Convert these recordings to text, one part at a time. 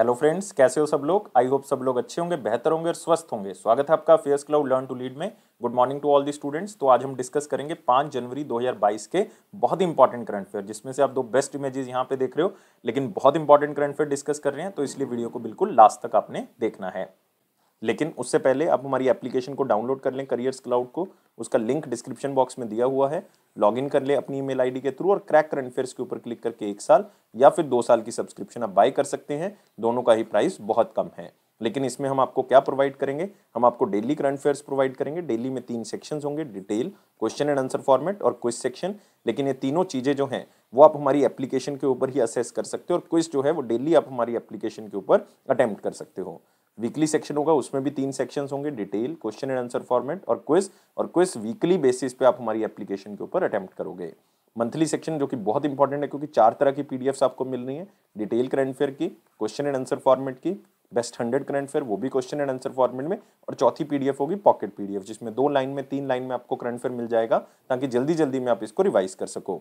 Hello friends कैसे हो सब लोग आई होप सब लोग अच्छे होंगे बेहतर होंगे और स्वस्थ होंगे स्वागत है आपका affairs cloud learn to lead में good morning to all the students तो आज हम डिस्कस करेंगे पांच जनवरी 2022 के बहुत इंपॉर्टेंट करंट अफेयर जिसमें से आप दो बेस्ट इमेजेस यहाँ पे देख रहे हो लेकिन बहुत इंपॉर्टेंट करंट अफेयर डिस्कस कर रहे हैं तो इसलिए वीडियो को बिल्कुल लास्ट तक आपने देखना है लेकिन उससे पहले आप हमारी एप्लीकेशन को डाउनलोड कर लें करियर्स क्लाउड को उसका लिंक डिस्क्रिप्शन बॉक्स में दिया हुआ है लॉग इन कर लें अपनी ईमेल आईडी के थ्रू और क्रैक करंट फेयर्स के ऊपर क्लिक करके एक साल या फिर दो साल की सब्सक्रिप्शन आप बाय कर सकते हैं दोनों का ही प्राइस बहुत कम है लेकिन इसमें हम आपको क्या प्रोवाइड करेंगे हम आपको डेली करंट अफेयर्स प्रोवाइड करेंगे डेली में तीन सेक्शन होंगे detail question and answer format और क्विज सेक्शन लेकिन ये तीनों चीज़ें जो हैं वो आप हमारी एप्लीकेशन के ऊपर ही असेस कर सकते हो और क्विज जो है वो डेली आप हमारी एप्लीकेशन के ऊपर अटैम्प्ट कर सकते हो वीकली सेक्शन होगा उसमें भी तीन सेक्शन होंगे detail question and answer format और क्विज और क्विज वीकली बेसिस पे आप हमारी एप्लीकेशन के ऊपर अटैम्प्ट करोगे मंथली सेक्शन जो कि बहुत इंपॉर्टेंट है क्योंकि चार तरह की पीडीएफ आपको मिल रही है डिटेल करंट फेयर की क्वेश्चन एंड आंसर फॉर्मेट की बेस्ट हंड्रेड करंट फेयर वो भी क्वेश्चन एंड आंसर फॉर्मेट में और चौथी पीडीएफ होगी पॉकेट पीडीएफ जिसमें दो लाइन में तीन लाइन में आपको करंट फेयर मिल जाएगा ताकि जल्दी जल्दी में आप इसको रिवाइज कर सको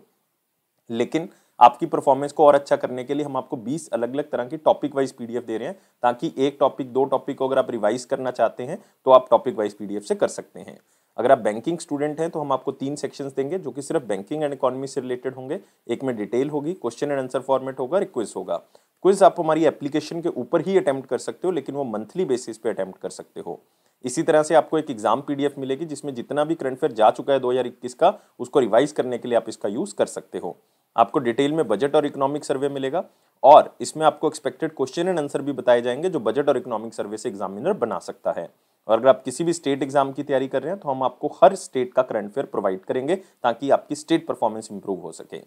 लेकिन आपकी परफॉर्मेंस को और अच्छा करने के लिए हम आपको 20 अलग अलग तरह की टॉपिक वाइज पीडीएफ दे रहे हैं ताकि एक टॉपिक दो टॉपिक को अगर आप रिवाइज करना चाहते हैं तो आप टॉपिक वाइज पीडीएफ से कर सकते हैं अगर आप बैंकिंग स्टूडेंट हैं तो हम आपको तीन सेक्शंस देंगे जो कि सिर्फ बैंकिंग एंड इकोनॉमी से रिलेटेड होंगे एक में डिटेल होगी क्वेश्चन एंड आंसर फॉर्मेट होगा रिक्वेस्ट होगा क्विज आप हमारी एप्लीकेशन के ऊपर ही अटैम्प्ट कर सकते हो लेकिन वो मंथली बेसिस पे अटैम्प्ट कर सकते हो इसी तरह से आपको एक एग्जाम पीडीएफ मिलेगी जिसमें जितना भी करंट फेयर जा चुका है 2021 का उसको रिवाइज करने के लिए आप इसका यूज कर सकते हो आपको डिटेल में बजट और इकोनॉमिक सर्वे मिलेगा और इसमें आपको एक्सपेक्टेड क्वेश्चन एंड आंसर भी बताए जाएंगे जो बजट और इकोनॉमिक सर्वे से एग्जामिनर बना सकता है और अगर आप किसी भी स्टेट एग्जाम की तैयारी कर रहे हैं तो हम आपको हर स्टेट का करंट अफेयर प्रोवाइड करेंगे ताकि आपकी स्टेट परफॉर्मेंस इंप्रूव हो सके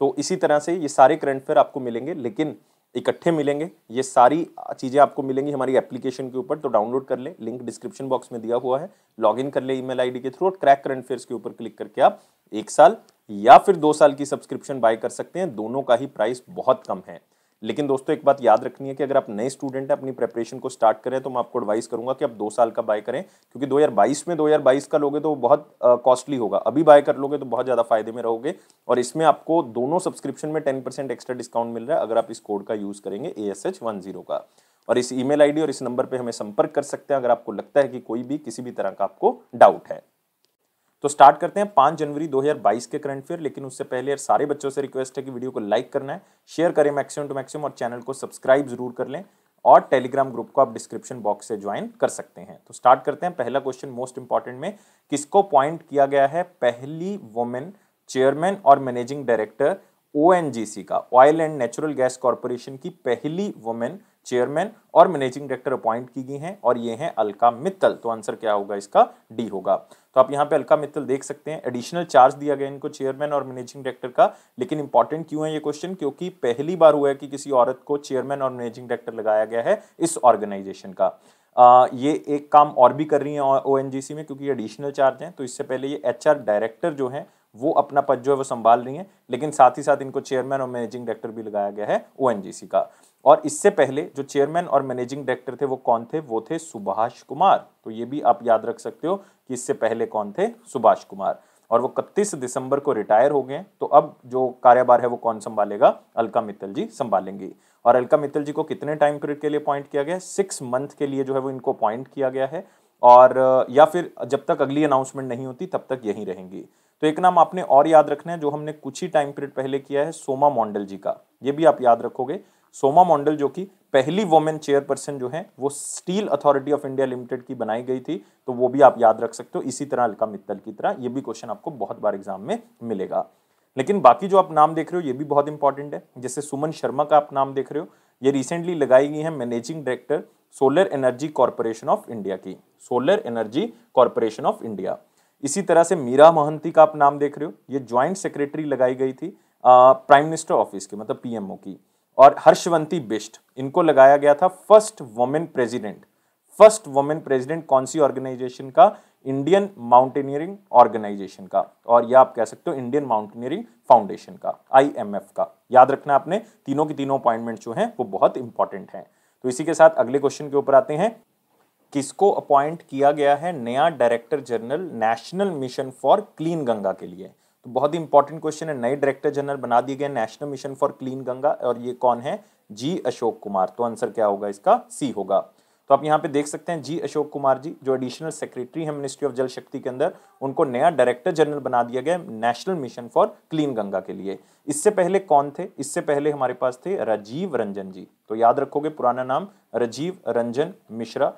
तो इसी तरह से ये सारे करंट अफेयर आपको मिलेंगे लेकिन इकट्ठे मिलेंगे ये सारी चीज़ें आपको मिलेंगी हमारी एप्लीकेशन के ऊपर तो डाउनलोड कर लें लिंक डिस्क्रिप्शन बॉक्स में दिया हुआ है लॉगिन कर ले ईमेल आईडी के थ्रू और क्रैक करंट अफेयर्स के ऊपर क्लिक करके आप एक साल या फिर दो साल की सब्सक्रिप्शन बाय कर सकते हैं दोनों का ही प्राइस बहुत कम है लेकिन दोस्तों एक बात याद रखनी है कि अगर आप नए स्टूडेंट हैं अपनी प्रेपरेशन को स्टार्ट करें तो मैं आपको एडवाइस करूंगा कि आप दो साल का बाय करें क्योंकि 2022 में 2022 का लोगे तो बहुत कॉस्टली होगा अभी बाय कर लोगे तो बहुत ज़्यादा फायदे में रहोगे और इसमें आपको दोनों सब्सक्रिप्शन में टेन परसेंट एक्स्ट्रा डिस्काउंट मिल रहा है अगर आप इस कोड का यूज़ करेंगे A S H one zero का और इस ई मेल और इस नंबर पर हमें संपर्क कर सकते हैं अगर आपको लगता है कि कोई भी किसी भी तरह का आपको डाउट है तो स्टार्ट करते हैं पाँच जनवरी 2022 के करंट फेयर लेकिन उससे पहले यार सारे बच्चों से रिक्वेस्ट है कि वीडियो को लाइक करना है शेयर करें मैक्सिमम टू मैक्सिमम और चैनल को सब्सक्राइब जरूर कर लें और टेलीग्राम ग्रुप को आप डिस्क्रिप्शन बॉक्स से ज्वाइन कर सकते हैं तो स्टार्ट करते हैं पहला क्वेश्चन मोस्ट इंपॉर्टेंट में किसको पॉइंट किया गया है पहली वुमेन चेयरमैन और मैनेजिंग डायरेक्टर ओ का oil and natural gas corporation की पहली वुमेन चेयरमैन और मैनेजिंग डायरेक्टर अपॉइंट की गई हैं और ये हैं अलका मित्तल तो आंसर क्या होगा इसका डी होगा तो आप यहाँ पे अलका मित्तल देख सकते हैं एडिशनल चार्ज दिया गया इनको चेयरमैन और मैनेजिंग डायरेक्टर का लेकिन इंपॉर्टेंट क्यों है ये क्वेश्चन क्योंकि पहली बार हुआ है कि किसी औरत को चेयरमैन और मैनेजिंग डायरेक्टर लगाया गया है इस ऑर्गेनाइजेशन का आ, ये एक काम और भी कर रही हैं ओ में क्योंकि एडिशनल चार्ज हैं तो इससे पहले ये एच डायरेक्टर जो हैं वो अपना पद जो है वो संभाल रही हैं लेकिन साथ ही साथ इनको चेयरमैन और मैनेजिंग डायरेक्टर भी लगाया गया है ओ का और इससे पहले जो चेयरमैन और मैनेजिंग डायरेक्टर थे वो कौन थे वो थे सुभाष कुमार तो ये भी आप याद रख सकते हो कि इससे पहले कौन थे सुभाष कुमार और वो इकतीस दिसंबर को रिटायर हो गए तो अब जो कार्यभार है वो कौन संभालेगा अलका मित्तल जी संभालेंगे और अलका मित्तल जी को कितने टाइम पीरियड के लिए अपॉइंट किया गया है सिक्स मंथ के लिए जो है वो इनको अपॉइंट किया गया है और या फिर जब तक अगली अनाउंसमेंट नहीं होती तब तक यहीं रहेंगी तो एक नाम आपने और याद रखना है जो हमने कुछ ही टाइम पीरियड पहले किया है सोमा मॉन्डल जी का ये भी आप याद रखोगे सोमा मॉडल जो कि पहली वोमेन चेयरपर्सन जो है वो steel authority of India limited की बनाई गई थी तो वो भी आप याद रख सकते हो इसी तरह अलका मित्तल की तरह ये भी क्वेश्चन आपको बहुत बार एग्जाम में मिलेगा लेकिन बाकी जो आप नाम देख रहे हो ये भी बहुत इंपॉर्टेंट है जैसे सुमन शर्मा का आप नाम देख रहे हो ये रिसेंटली लगाई गई है managing director solar energy corporation of India की solar energy corporation of India इसी तरह से मीरा महंती का आप नाम देख रहे हो ये ज्वाइंट सेक्रेटरी लगाई गई थी प्राइम मिनिस्टर ऑफिस की मतलब पीएमओ की और हर्षवंती बिष्ट इनको लगाया गया था first women president first women president कौन सी ऑर्गेनाइजेशन का इंडियन माउंटेनियरिंग ऑर्गेनाइजेशन का और यह आप कह सकते हो इंडियन माउंटेनियरिंग फाउंडेशन का आईएमएफ का याद रखना आपने तीनों की तीनों अपॉइंटमेंट जो हैं वो बहुत इंपॉर्टेंट हैं तो इसी के साथ अगले क्वेश्चन के ऊपर आते हैं किसको अपॉइंट किया गया है नया director general national mission for clean Ganga के लिए तो बहुत ही इंपॉर्टेंट क्वेश्चन है नए डायरेक्टर जनरल बना दिए गए national mission for clean Ganga और ये कौन है जी अशोक कुमार तो आंसर क्या होगा इसका सी होगा तो आप यहाँ पे देख सकते हैं जी अशोक कुमार जी जो एडिशनल सेक्रेटरी है मिनिस्ट्री ऑफ जल शक्ति के अंदर उनको नया डायरेक्टर जनरल बना दिया गया national mission for clean Ganga के लिए इससे पहले कौन थे इससे पहले हमारे पास थे राजीव रंजन जी तो याद रखोगे पुराना नाम राजीव रंजन मिश्रा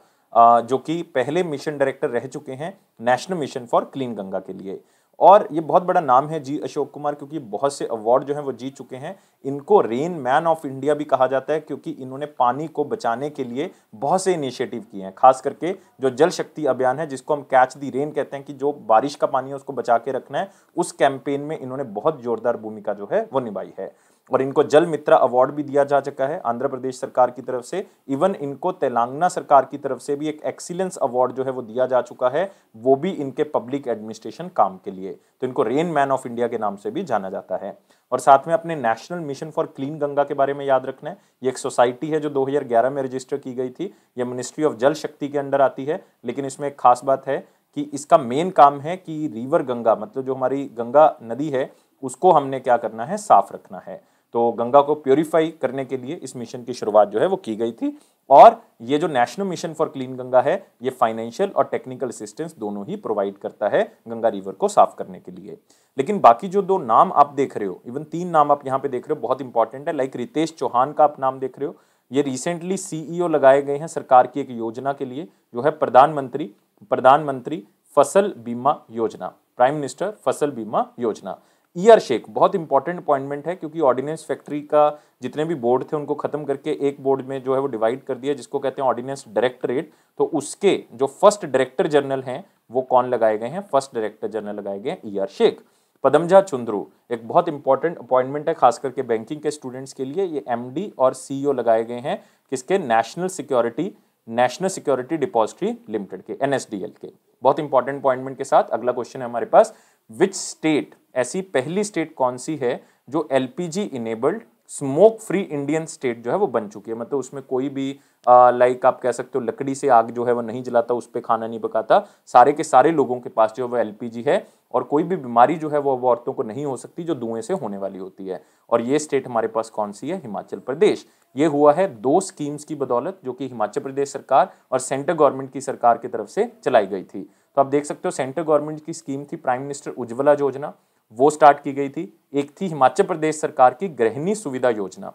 जो कि पहले मिशन डायरेक्टर रह चुके हैं national mission for clean Ganga के लिए और ये बहुत बड़ा नाम है जी अशोक कुमार क्योंकि बहुत से अवार्ड जो हैं वो जीत चुके हैं इनको रेन मैन ऑफ इंडिया भी कहा जाता है क्योंकि इन्होंने पानी को बचाने के लिए बहुत से इनिशिएटिव किए हैं खास करके जो जल शक्ति अभियान है जिसको हम कैच दी रेन कहते हैं कि जो बारिश का पानी है उसको बचा के रखना है उस कैंपेन में इन्होंने बहुत जोरदार भूमिका जो है वो निभाई है और इनको जल मित्रा अवार्ड भी दिया जा चुका है आंध्र प्रदेश सरकार की तरफ से इवन इनको तेलंगाना सरकार की तरफ से भी एक एक्सीलेंस अवार्ड जो है वो दिया जा चुका है वो भी इनके पब्लिक एडमिनिस्ट्रेशन काम के लिए तो इनको रेन मैन ऑफ इंडिया के नाम से भी जाना जाता है और साथ में अपने national mission for clean Ganga के बारे में याद रखना है ये एक सोसाइटी है जो 2011 में रजिस्टर की गई थी ये मिनिस्ट्री ऑफ जल शक्ति के अंडर आती है लेकिन इसमें एक खास बात है कि इसका मेन काम है कि रिवर गंगा मतलब जो हमारी गंगा नदी है उसको हमने क्या करना है साफ रखना है तो गंगा को प्योरीफाई करने के लिए इस मिशन की शुरुआत जो है वो की गई थी और ये जो national mission for clean Ganga है ये फाइनेंशियल और टेक्निकल असिस्टेंस दोनों ही प्रोवाइड करता है गंगा रिवर को साफ करने के लिए लेकिन बाकी जो दो नाम आप देख रहे हो इवन तीन नाम आप यहाँ पे देख रहे हो बहुत इंपॉर्टेंट है लाइक रितेश चौहान का आप नाम देख रहे हो ये रिसेंटली सीईओ e लगाए गए हैं सरकार की एक योजना के लिए जो है प्रधानमंत्री प्रधानमंत्री फसल बीमा योजना प्राइम मिनिस्टर फसल बीमा योजना ईयर शेक बहुत इंपॉर्टेंट अपॉइंटमेंट है क्योंकि ऑर्डिनेंस फैक्ट्री का जितने भी बोर्ड थे उनको खत्म करके एक बोर्ड में जो है वो डिवाइड कर दिया जिसको कहते हैं ऑर्डिनेंस डायरेक्टरेट तो उसके जो फर्स्ट डायरेक्टर जनरल हैं वो कौन लगाए गए हैं फर्स्ट डायरेक्टर जनरल लगाए गए हैं ईयर शेख पदमजा चुंद्रू एक बहुत इंपॉर्टेंट अपॉइंटमेंट है खास करके बैंकिंग के स्टूडेंट्स के लिए ये एमडी और सी e लगाए गए हैं किसके national security national security depository limited के एन के बहुत इंपॉर्टेंट अपॉइंटमेंट के साथ अगला क्वेश्चन है हमारे पास विच स्टेट ऐसी पहली स्टेट कौन सी है जो एल enabled smoke free Indian state जो है वो बन चुकी है मतलब उसमें कोई भी लाइक आप कह सकते हो लकड़ी से आग जो है वो नहीं जलाता उस पर खाना नहीं पकाता सारे के सारे लोगों के पास जो है वो जी है और कोई भी बीमारी जो है वो अब औरतों को नहीं हो सकती जो धुएं से होने वाली होती है और ये स्टेट हमारे पास कौन सी है हिमाचल प्रदेश ये हुआ है दो स्कीम्स की बदौलत जो कि हिमाचल प्रदेश सरकार और सेंट्रल गवर्नमेंट की सरकार की तरफ से चलाई गई थी तो आप देख सकते हो सेंट्रल गवर्नमेंट की स्कीम थी प्राइम मिनिस्टर उज्ज्वला योजना वो स्टार्ट की गई थी एक थी हिमाचल प्रदेश सरकार की गृहिणी सुविधा योजना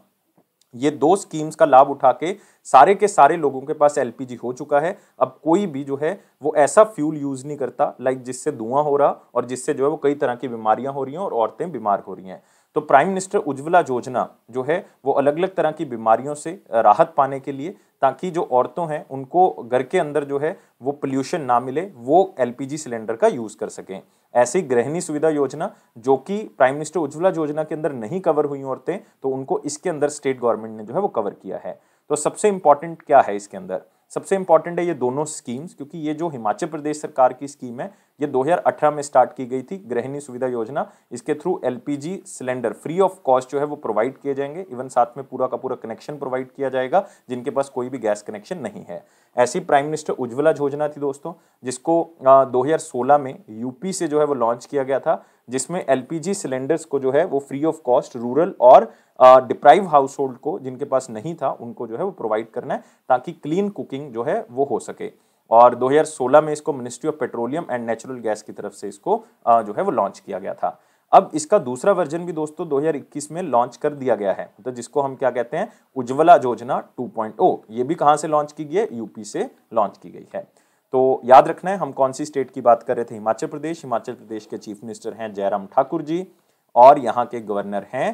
ये दो स्कीम्स का लाभ उठा के सारे के सारे लोगों के पास एलपीजी हो चुका है अब कोई भी जो है वो ऐसा फ्यूल यूज़ नहीं करता लाइक जिससे धुआं हो रहा और जिससे जो है वो कई तरह की बीमारियां हो रही हैं और औरतें बीमार हो रही हैं तो प्राइम मिनिस्टर उज्ज्वला योजना जो है वो अलग अलग तरह की बीमारियों से राहत पाने के लिए ताकि जो औरतों हैं उनको घर के अंदर जो है वो पोल्यूशन ना मिले वो एलपीजी सिलेंडर का यूज़ कर सकें ऐसी गृहिणी सुविधा योजना जो कि प्राइम मिनिस्टर उज्ज्वला योजना के अंदर नहीं कवर हुई औरतें तो उनको इसके अंदर स्टेट गवर्नमेंट ने जो है वो कवर किया है तो सबसे इंपॉर्टेंट क्या है इसके अंदर सबसे इंपॉर्टेंट है ये दोनों स्कीम्स क्योंकि ये जो हिमाचल प्रदेश सरकार की स्कीम है ये 2018 में स्टार्ट की गई थी गृहिणी सुविधा योजना इसके through LPG cylinder free of cost जो है वो प्रोवाइड किए जाएंगे इवन साथ में पूरा का पूरा कनेक्शन प्रोवाइड किया जाएगा जिनके पास कोई भी गैस कनेक्शन नहीं है ऐसी प्राइम मिनिस्टर उज्ज्वला योजना थी दोस्तों जिसको दो में यूपी से जो है वो लॉन्च किया गया था जिसमें एलपीजी सिलेंडर्स को जो है वो फ्री ऑफ कॉस्ट रूरल और डिप्राइव हाउस होल्ड को जिनके पास नहीं था उनको जो है वो प्रोवाइड करना है ताकि क्लीन कुकिंग जो है वो हो सके और 2016 में इसको ministry of petroleum and natural gas की तरफ से इसको जो है वो लॉन्च किया गया था अब इसका दूसरा वर्जन भी दोस्तों 2021 में लॉन्च कर दिया गया है तो जिसको हम क्या कहते हैं उज्ज्वला योजना 2.0 ये भी कहाँ से लॉन्च की गई है यूपी से लॉन्च की गई है तो याद रखना है हम कौन सी स्टेट की बात कर रहे थे हिमाचल प्रदेश हिमाचल प्रदेश के चीफ मिनिस्टर हैं जयराम ठाकुर जी और यहाँ के गवर्नर हैं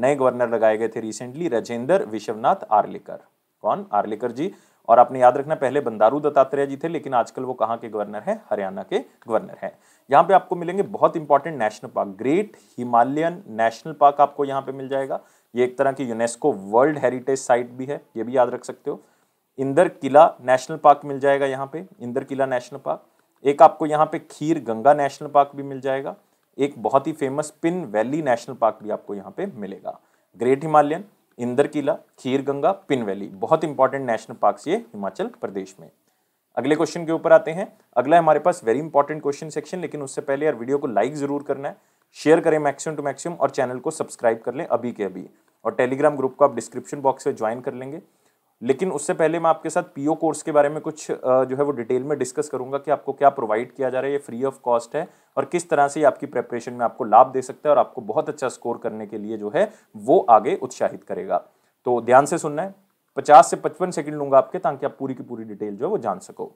नए गवर्नर लगाए गए थे रिसेंटली राजेंद्र विश्वनाथ आर्लिकर कौन आर्लिकर जी और आपने याद रखना पहले बंदारू दत्तात्रेय जी थे लेकिन आजकल वो कहाँ के गवर्नर हैं हरियाणा के गवर्नर हैं यहाँ पे आपको मिलेंगे बहुत important national park great Himalayan national park आपको यहाँ पे मिल जाएगा ये एक तरह की यूनेस्को वर्ल्ड हेरिटेज साइट भी है ये भी याद रख सकते हो इंदर किला नेशनल पार्क मिल जाएगा यहाँ पे इंदर किला नेशनल पार्क एक आपको यहाँ पे खीर गंगा नेशनल पार्क भी मिल जाएगा एक बहुत ही famous Pin valley national park भी आपको यहाँ पे मिलेगा great Himalayan Inder Kila Khir Ganga Pin valley बहुत इंपॉर्टेंट नेशनल पार्क ये हिमाचल प्रदेश में अगले क्वेश्चन के ऊपर आते हैं अगला हमारे पास वेरी इंपॉर्टेंट क्वेश्चन सेक्शन लेकिन उससे पहले यार वीडियो को लाइक जरूर करना है शेयर करें मैक्सिमम टू मैक्सिमम और चैनल को सब्सक्राइब कर लें अभी के अभी और टेलीग्राम ग्रुप को आप डिस्क्रिप्शन बॉक्स में ज्वाइन कर लेंगे लेकिन उससे पहले मैं आपके साथ पीओ कोर्स के बारे में कुछ जो है वो डिटेल में डिस्कस करूंगा कि आपको क्या प्रोवाइड किया जा रहा है ये फ्री ऑफ कॉस्ट है और किस तरह से ये आपकी प्रेपरेशन में आपको लाभ दे सकता है और आपको बहुत अच्छा स्कोर करने के लिए जो है वो आगे उत्साहित करेगा तो ध्यान से सुनना है पचास से पचपन सेकेंड लूंगा आपके ताकि आप पूरी की पूरी डिटेल जो है वो जान सको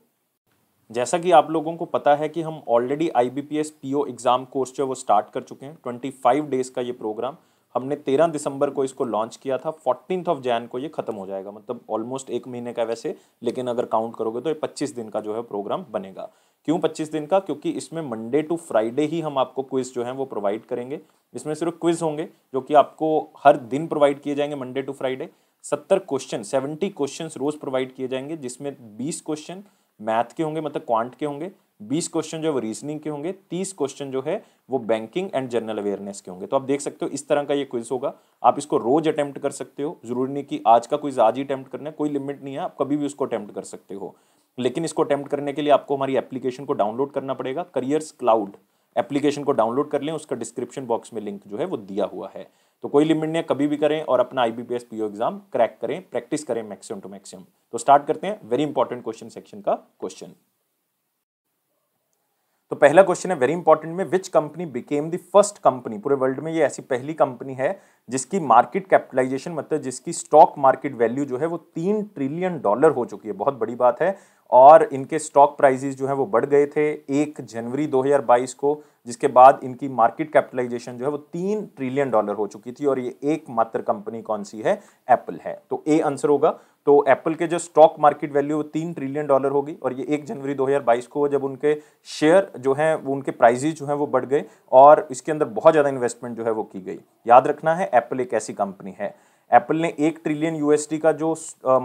जैसा कि आप लोगों को पता है कि हम already I B P S exam course जो है वो स्टार्ट कर चुके हैं ट्वेंटी फाइव डेज़ का ये प्रोग्राम हमने तेरह दिसंबर को इसको लॉन्च किया था फोर्टीन ऑफ जैन को ये खत्म हो जाएगा मतलब ऑलमोस्ट एक महीने का वैसे लेकिन अगर काउंट करोगे तो ये पच्चीस दिन का जो है प्रोग्राम बनेगा क्यों पच्चीस दिन का क्योंकि इसमें मंडे टू फ्राइडे ही हम आपको क्विज जो है वो प्रोवाइड करेंगे इसमें सिर्फ क्विज होंगे जो कि आपको हर दिन प्रोवाइड किए जाएंगे मंडे टू फ्राइडे सत्तर क्वेश्चन सेवेंटी क्वेश्चन रोज प्रोवाइड किए जाएंगे जिसमें बीस क्वेश्चन मैथ के होंगे मतलब क्वांट के होंगे बीस क्वेश्चन जो है रीजनिंग के होंगे तीस क्वेश्चन जो है वो बैंकिंग एंड जनरल अवेयरनेस के होंगे तो आप देख सकते हो इस तरह का ये क्विज होगा आप इसको रोज अटैम्प्ट कर सकते हो जरूरी नहीं कि आज का क्विज आज ही अटैम्प्ट करना है कोई लिमिट नहीं है आप कभी भी उसको अटैम्प्ट कर सकते हो लेकिन इसको अटैम्प्ट करने के लिए आपको हमारी एप्लीकेशन को डाउनलोड करना पड़ेगा करियर्स क्लाउड एप्लीकेशन को डाउनलोड कर लें उसका डिस्क्रिप्शन बॉक्स में लिंक जो है वो दिया हुआ है तो कोई लिमिट नहीं है कभी भी करें और अपना I B PO exam crack करें प्रैक्टिस करें मैक्सिमम टू मैक्सिमम तो स्टार्ट करते हैं वेरी इंपॉर्टेंट क्वेश्चन सेक्शन का क्वेश्चन तो पहला क्वेश्चन है वेरी इंपॉर्टेंट में which company became the first company पूरे वर्ल्ड में ये ऐसी पहली कंपनी है जिसकी मार्केट कैपिटलाइजेशन मतलब जिसकी स्टॉक मार्केट वैल्यू जो है वो तीन ट्रिलियन डॉलर हो चुकी है बहुत बड़ी बात है और इनके स्टॉक प्राइजेस जो है वो बढ़ गए थे एक जनवरी 2022 को जिसके बाद इनकी मार्केट कैपिटलाइजेशन जो है वो तीन ट्रिलियन डॉलर हो चुकी थी और ये एकमात्र कंपनी कौन सी है एप्पल है तो ए आंसर होगा तो एप्पल के जो स्टॉक मार्केट वैल्यू वो तीन ट्रिलियन डॉलर होगी और ये एक जनवरी 2022 को जब उनके शेयर जो है वो उनके प्राइजेज जो है वो बढ़ गए और इसके अंदर बहुत ज़्यादा इन्वेस्टमेंट जो है वो की गई याद रखना है एप्पल एक ऐसी कंपनी है एप्पल ने एक ट्रिलियन यूएसडी का जो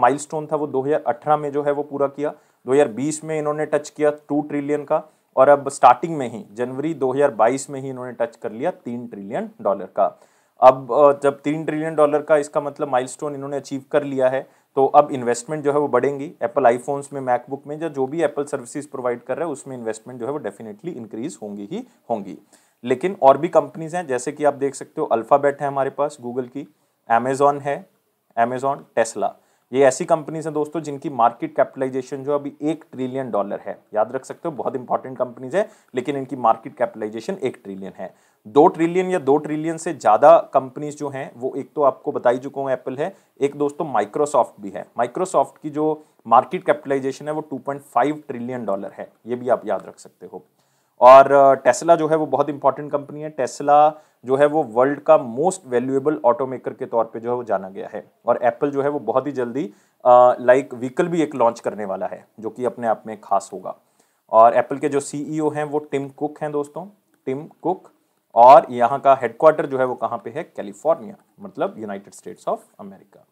माइलस्टोन था वो 2018 में जो है वो पूरा किया 2020 में इन्होंने टच किया टू ट्रिलियन का और अब स्टार्टिंग में ही जनवरी 2022 में ही इन्होंने टच कर लिया तीन ट्रिलियन डॉलर का अब जब तीन ट्रिलियन डॉलर का इसका मतलब माइलस्टोन इन्होंने अचीव कर लिया है तो अब इन्वेस्टमेंट जो है वो बढ़ेंगी एप्पल आईफोन्स में मैकबुक में या जो भी एप्पल सर्विसेज प्रोवाइड कर रहे हैं उसमें इन्वेस्टमेंट जो है वो डेफिनेटली इंक्रीज होंगी ही होंगी लेकिन और भी कंपनीज हैं जैसे कि आप देख सकते हो अल्फ़ाबेट है हमारे पास गूगल की अमेजॉन है अमेजॉन टेस्ला ये ऐसी कंपनीज हैं दोस्तों जिनकी मार्केट कैपिटलाइजेशन जो अभी एक ट्रिलियन डॉलर है याद रख सकते हो बहुत इंपॉर्टेंट कंपनीज है लेकिन इनकी मार्केट कैपिटलाइजेशन एक ट्रिलियन है दो ट्रिलियन या दो ट्रिलियन से ज़्यादा कंपनीज जो हैं वो एक तो आपको बताई चुका हूँ एप्पल है एक दोस्तों माइक्रोसॉफ्ट भी है माइक्रोसॉफ्ट की जो मार्केट कैपिटलाइजेशन है वो टू ट्रिलियन डॉलर है ये भी आप याद रख सकते हो और टेस्ला जो है वो बहुत इंपॉर्टेंट कंपनी है टेस्ला जो है वो वर्ल्ड का मोस्ट वैल्यूएबल ऑटोमेकर के तौर पे जो है वो जाना गया है और एप्पल जो है वो बहुत ही जल्दी लाइक व्हीकल भी एक लॉन्च करने वाला है जो कि अपने आप में खास होगा और एप्पल के जो सीईओ e हैं वो टिम कुक हैं दोस्तों टिम कुक और यहाँ का हेडक्वार्टर जो है वो कहाँ पे है कैलिफोर्निया मतलब यूनाइटेड स्टेट्स ऑफ अमेरिका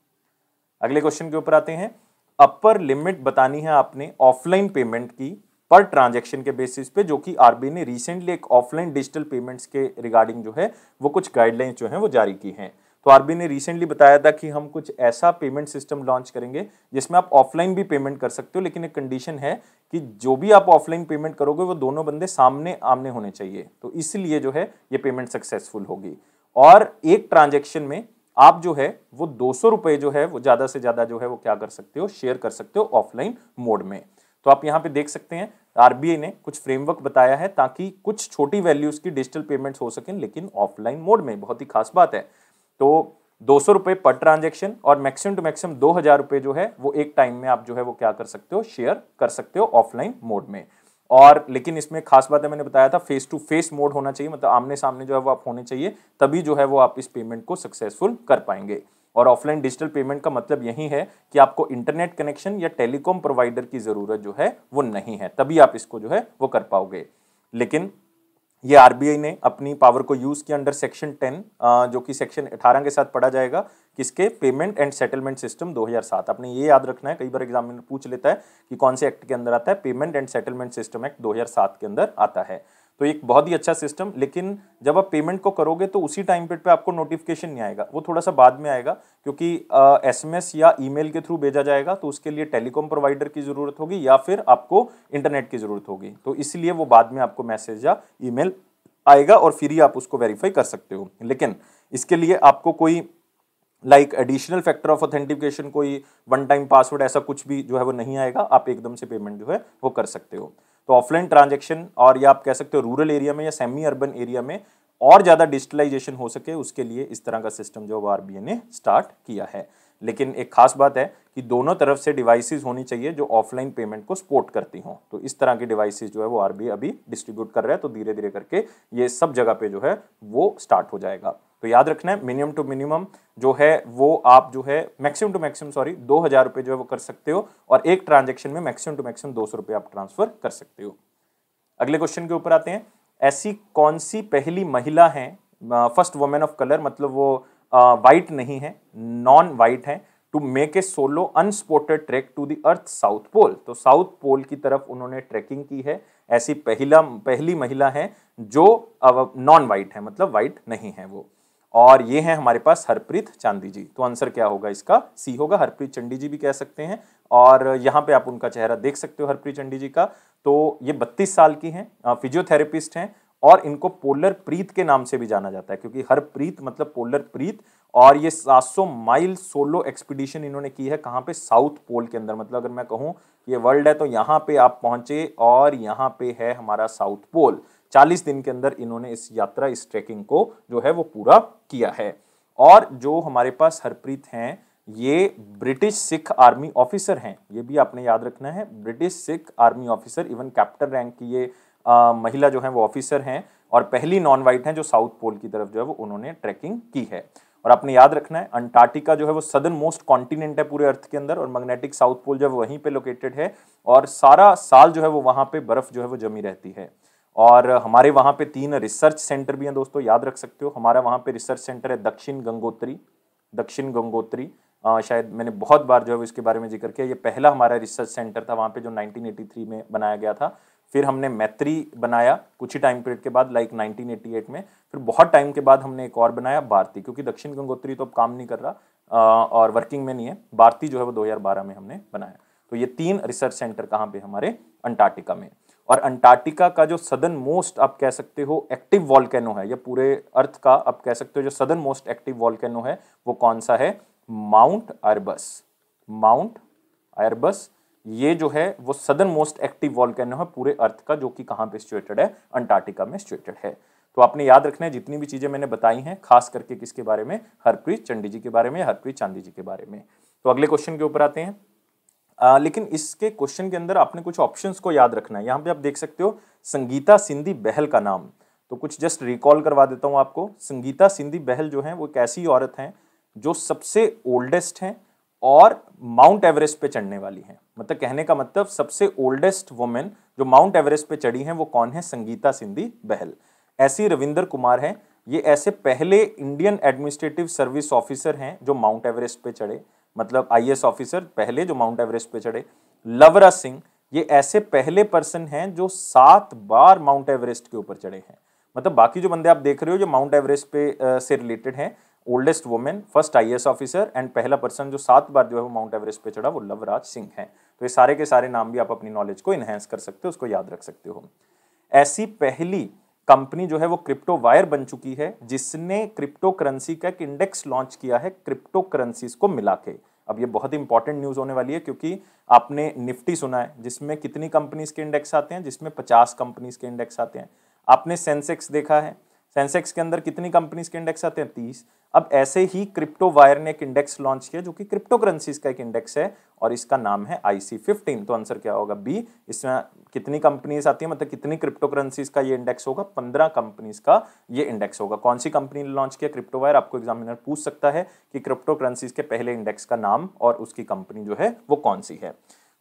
अगले क्वेश्चन के ऊपर आते हैं अपर लिमिट बतानी है आपने ऑफलाइन पेमेंट की पर ट्रांजैक्शन के बेसिस पे जो कि आरबीआई ने रिसेंटली एक ऑफलाइन डिजिटल पेमेंट्स के रिगार्डिंग जो है वो कुछ गाइडलाइंस जो हैं वो जारी की हैं तो आरबीआई ने रिसेंटली बताया था कि हम कुछ ऐसा पेमेंट सिस्टम लॉन्च करेंगे जिसमें आप ऑफलाइन भी पेमेंट कर सकते हो लेकिन एक कंडीशन है कि जो भी आप ऑफलाइन पेमेंट करोगे वो दोनों बंदे सामने आमने होने चाहिए तो इसलिए जो है ये पेमेंट सक्सेसफुल होगी और एक ट्रांजेक्शन में आप जो है वो दो सौ जो है वो ज़्यादा से ज़्यादा जो है वो क्या कर सकते हो शेयर कर सकते हो ऑफलाइन मोड में तो आप यहाँ पे देख सकते हैं आरबीआई ने कुछ फ्रेमवर्क बताया है ताकि कुछ छोटी वैल्यूज की डिजिटल पेमेंट्स हो सकें लेकिन ऑफलाइन मोड में बहुत ही खास बात है तो दो सौ पर ट्रांजेक्शन और मैक्सिमम टू मैक्सिमम दो हज़ार रुपये जो है वो एक टाइम में आप जो है वो क्या कर सकते हो शेयर कर सकते हो ऑफलाइन मोड में और लेकिन इसमें खास बात है मैंने बताया था फेस टू फेस मोड होना चाहिए मतलब आमने सामने जो है वो आप होने चाहिए तभी जो है वो आप इस पेमेंट को सक्सेसफुल कर पाएंगे और ऑफलाइन डिजिटल पेमेंट का मतलब यही है कि आपको इंटरनेट कनेक्शन या टेलीकॉम प्रोवाइडर की ज़रूरत जो है वो नहीं है तभी आप इसको जो है वो कर पाओगे लेकिन ये आरबीआई ने अपनी पावर को यूज़ किया अंडर सेक्शन टेन जो कि सेक्शन अठारह के साथ पढ़ा जाएगा किसके पेमेंट एंड सेटलमेंट सिस्टम 2007 आपने ये याद रखना है कई बार एग्जामिनर पूछ लेता है कि कौन से एक्ट के अंदर आता है payment and settlement system act 2007 के अंदर आता है तो एक बहुत ही अच्छा सिस्टम लेकिन जब आप पेमेंट को करोगे तो उसी टाइम पीरियड पे आपको नोटिफिकेशन नहीं आएगा वो थोड़ा सा बाद में आएगा क्योंकि एसएमएस या ईमेल के थ्रू भेजा जाएगा तो उसके लिए टेलीकॉम प्रोवाइडर की ज़रूरत होगी या फिर आपको इंटरनेट की ज़रूरत होगी तो इसलिए वो बाद में आपको मैसेज या ई आएगा और फिर ही आप उसको वेरीफाई कर सकते हो लेकिन इसके लिए आपको कोई like additional factor of authentication कोई वन टाइम पासवर्ड ऐसा कुछ भी जो है वो नहीं आएगा आप एकदम से पेमेंट जो है वो कर सकते हो तो ऑफलाइन ट्रांजेक्शन और या आप कह सकते हो रूरल एरिया में या सेमी अर्बन एरिया में और ज़्यादा डिजिटलाइजेशन हो सके उसके लिए इस तरह का सिस्टम जो आर ने स्टार्ट किया है लेकिन एक खास बात है कि दोनों तरफ से डिवाइसेस होनी चाहिए जो ऑफलाइन पेमेंट को सपोर्ट करती हों तो इस तरह की डिवाइसेस जो है वो आरबीआई अभी डिस्ट्रीब्यूट कर रहा है तो धीरे धीरे करके ये सब जगह पे जो है वो स्टार्ट हो जाएगा तो याद रखना है मिनिमम टू मिनिमम जो है वो आप जो है मैक्सिमम टू मैक्सिमम सॉरी दो हज़ार रुपए जो है वो कर सकते हो और एक ट्रांजेक्शन में मैक्सिमम टू मैक्सिमम दो सौ रुपये आप ट्रांसफर कर सकते हो अगले क्वेश्चन के ऊपर आते हैं ऐसी कौन सी पहली महिला है फर्स्ट वुमेन ऑफ कलर मतलब वो वाइट नहीं है नॉन वाइट है to make a solo unsupported track to the earth south pole तो साउथ पोल की तरफ उन्होंने ट्रैकिंग की है ऐसी पहला पहली महिला है जो नॉन वाइट है मतलब वाइट नहीं है वो और ये है हमारे पास हरप्रीत चांदी जी तो आंसर क्या होगा इसका सी होगा हरप्रीत चंडी जी भी कह सकते हैं और यहाँ पे आप उनका चेहरा देख सकते हो हरप्रीत चंडी जी का तो ये 32 साल की हैं फिजियोथेरेपिस्ट हैं और इनको पोलर प्रीत के नाम से भी जाना जाता है क्योंकि हर प्रीत मतलब पोलर प्रीत और ये 700 माइल सोलो एक्सपीडिशन इन्होंने की है कहाँ पे साउथ पोल के अंदर मतलब अगर मैं कहूँ ये वर्ल्ड है तो यहाँ पे आप पहुँचे और यहाँ पे है हमारा साउथ पोल 40 दिन के अंदर इन्होंने इस यात्रा इस ट्रेकिंग को जो है वो पूरा किया है और जो हमारे पास हरप्रीत हैं ये ब्रिटिश सिख आर्मी ऑफिसर हैं ये भी आपने याद रखना है British Sikh army officer even captain rank की ये महिला जो है वो ऑफिसर हैं और पहली नॉन वाइट हैं जो साउथ पोल की तरफ जो है वो उन्होंने ट्रैकिंग की है और आपने याद रखना है अंटार्कटिका जो है वो सदन मोस्ट कॉन्टिनेंट है पूरे अर्थ के अंदर और मैग्नेटिक साउथ पोल जो है वहीं पे लोकेटेड है और सारा साल जो है वो वहाँ पे बर्फ जो है वो जमी रहती है और हमारे वहाँ पे तीन रिसर्च सेंटर भी हैं दोस्तों याद रख सकते हो हमारा वहाँ पे रिसर्च सेंटर है दक्षिण गंगोत्री दक्षिण गंगोत्री आ, शायद मैंने बहुत बार जो है इसके बारे में जिक्र किया ये पहला हमारा रिसर्च सेंटर था वहाँ पे जो 1983 में बनाया गया था फिर हमने मैत्री बनाया कुछ ही टाइम पीरियड के बाद लाइक 1988 में फिर बहुत टाइम के बाद हमने एक और बनाया भारती क्योंकि दक्षिण गंगोत्री तो अब काम नहीं कर रहा और वर्किंग में नहीं है भारती जो है वो 2012 में हमने बनाया तो ये तीन रिसर्च सेंटर कहाँ पे हमारे अंटार्कटिका में और अंटार्कटिका का जो सदन मोस्ट आप कह सकते हो एक्टिव वॉल्केनो है या पूरे अर्थ का आप कह सकते हो जो सदन मोस्ट एक्टिव वॉल्केनो है वो कौन सा है माउंट अरबस माउंट अरबस ये जो है वो सदर मोस्ट एक्टिव वॉल्केनो है पूरे अर्थ का जो कि कहाँ पे सिचुएटेड है अंटार्कटिका में सिचुएटेड है तो आपने याद रखना है जितनी भी चीज़ें मैंने बताई हैं खास करके किसके बारे में हरप्रीत चंडी जी के बारे में हरप्रीत चांदी जी के बारे में तो अगले क्वेश्चन के ऊपर आते हैं आ, लेकिन इसके क्वेश्चन के अंदर आपने कुछ ऑप्शन को याद रखना है यहाँ पे आप देख सकते हो संगीता सिंधी बहल का नाम तो कुछ जस्ट रिकॉल करवा देता हूँ आपको संगीता सिंधी बहल जो है वो एक ऐसी औरत हैं जो सबसे ओल्डेस्ट हैं और माउंट एवरेस्ट पे चढ़ने वाली हैं मतलब कहने का मतलब सबसे ओल्डेस्ट वुमेन जो माउंट एवरेस्ट पे चढ़ी हैं वो कौन है संगीता सिंधी बहल ऐसी रविंदर कुमार हैं ये ऐसे पहले इंडियन एडमिनिस्ट्रेटिव सर्विस ऑफिसर हैं जो माउंट एवरेस्ट पे चढ़े मतलब आई ऑफिसर पहले जो माउंट एवरेस्ट पे चढ़े लवरा सिंह ये ऐसे पहले पर्सन हैं जो सात बार माउंट एवरेस्ट के ऊपर चढ़े हैं मतलब बाकी जो बंदे आप देख रहे हो जो माउंट एवरेस्ट पे आ, से रिलेटेड हैं ओल्डेस्ट वुमेन फर्स्ट आई ऑफिसर एंड पहला पर्सन जो सात बार जो है वो माउंट एवरेस्ट पे चढ़ा वो लवराज सिंह हैं तो ये सारे के सारे नाम भी आप अपनी नॉलेज को इन्हेंस कर सकते हो उसको याद रख सकते हो ऐसी पहली कंपनी जो है वो क्रिप्टो वायर बन चुकी है जिसने क्रिप्टो करेंसी का एक इंडेक्स लॉन्च किया है क्रिप्टो करेंसीज को मिला के अब ये बहुत इंपॉर्टेंट न्यूज़ होने वाली है क्योंकि आपने निफ्टी सुना है जिसमें कितनी कंपनीज के इंडेक्स आते हैं जिसमें पचास कंपनीज के इंडेक्स आते हैं आपने सेंसेक्स देखा है सेंसेक्स के अंदर कितनी कंपनीज के इंडेक्स आते हैं तीस अब ऐसे ही क्रिप्टो वायर ने एक इंडेक्स लॉन्च किया जो कि क्रिप्टो करेंसीज का एक इंडेक्स है और इसका नाम है आईसी फिफ्टीन तो आंसर क्या होगा बी इसमें कितनी कंपनीज आती है मतलब कितनी क्रिप्टो करेंसीज का ये इंडेक्स होगा पंद्रह कंपनीज का ये इंडेक्स होगा कौन सी कंपनी ने लॉन्च किया क्रिप्टो वायर आपको एग्जामिनर पूछ सकता है कि क्रिप्टो करेंसीज के पहले इंडेक्स का नाम और उसकी कंपनी जो है वो कौन सी है